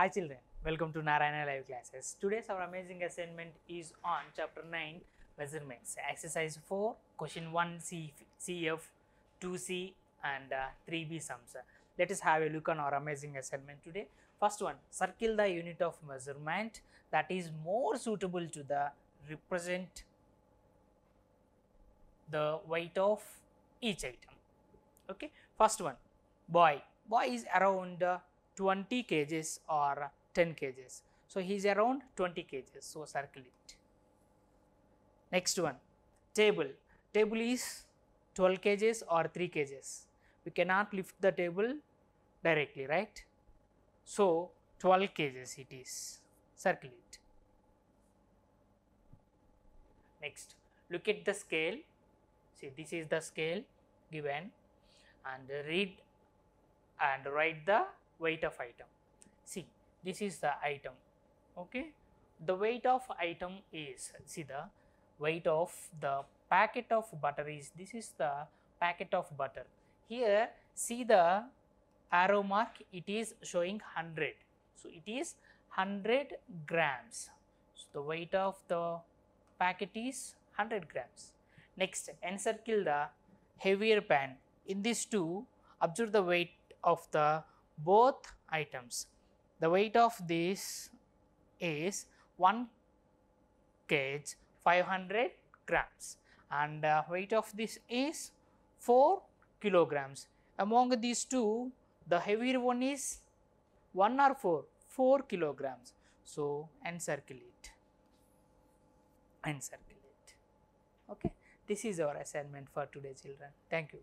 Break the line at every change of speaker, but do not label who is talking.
Hi children, welcome to Narayana Live Classes. Today's our amazing assignment is on chapter 9 measurements. Exercise 4, question 1 C, CF, 2C and uh, 3B sums. Let us have a look on our amazing assignment today. First one, circle the unit of measurement that is more suitable to the represent the weight of each item. Okay, first one, boy. Boy is around uh, 20 kgs or 10 kgs. So, he is around 20 kgs. So, circle it. Next one table. Table is 12 kgs or 3 kgs. We cannot lift the table directly, right? So, 12 kgs it is. Circle it. Next, look at the scale. See, this is the scale given and read and write the weight of item. See, this is the item, okay. The weight of item is, see the weight of the packet of butter is, this is the packet of butter. Here, see the arrow mark, it is showing 100. So, it is 100 grams. So, the weight of the packet is 100 grams. Next, encircle the heavier pan. In these two, observe the weight of the both items. The weight of this is 1 kg 500 grams and uh, weight of this is 4 kilograms. Among these two, the heavier one is 1 or 4, 4 kilograms. So, encircle it, encircle it. Okay. This is our assignment for today children. Thank you.